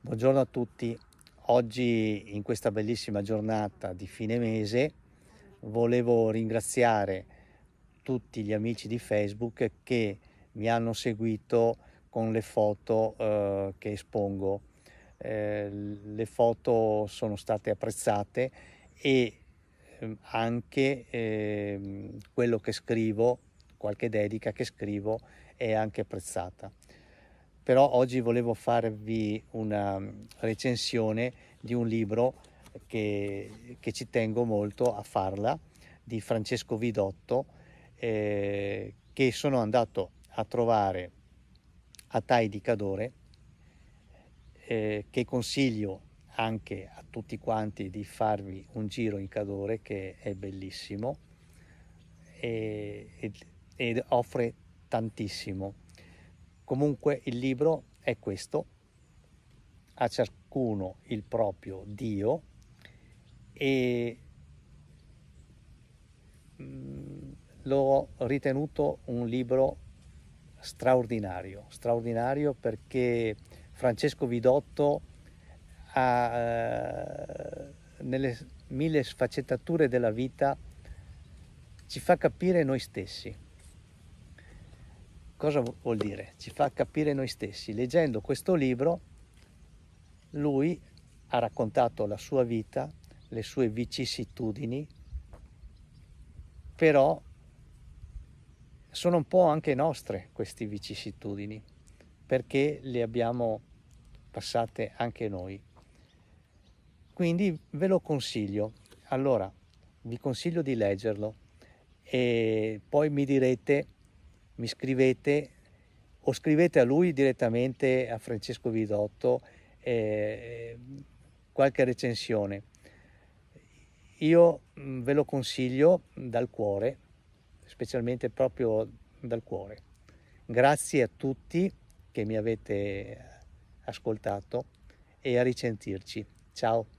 Buongiorno a tutti, oggi in questa bellissima giornata di fine mese volevo ringraziare tutti gli amici di Facebook che mi hanno seguito con le foto eh, che espongo. Eh, le foto sono state apprezzate e ehm, anche eh, quello che scrivo, qualche dedica che scrivo è anche apprezzata però oggi volevo farvi una mm, recensione di un libro che, che ci tengo molto a farla, di Francesco Vidotto, eh, che sono andato a trovare a Tai di Cadore, eh, che consiglio anche a tutti quanti di farvi un giro in Cadore che è bellissimo e, e, e offre tantissimo. Comunque il libro è questo, a ciascuno il proprio Dio e mm, l'ho ritenuto un libro straordinario, straordinario perché Francesco Vidotto ha, eh, nelle mille sfaccettature della vita ci fa capire noi stessi. Cosa vuol dire? Ci fa capire noi stessi. Leggendo questo libro, lui ha raccontato la sua vita, le sue vicissitudini, però sono un po' anche nostre queste vicissitudini, perché le abbiamo passate anche noi. Quindi ve lo consiglio. Allora, vi consiglio di leggerlo e poi mi direte mi scrivete o scrivete a lui direttamente a Francesco Vidotto eh, qualche recensione. Io mm, ve lo consiglio dal cuore, specialmente proprio dal cuore. Grazie a tutti che mi avete ascoltato e a risentirci. Ciao!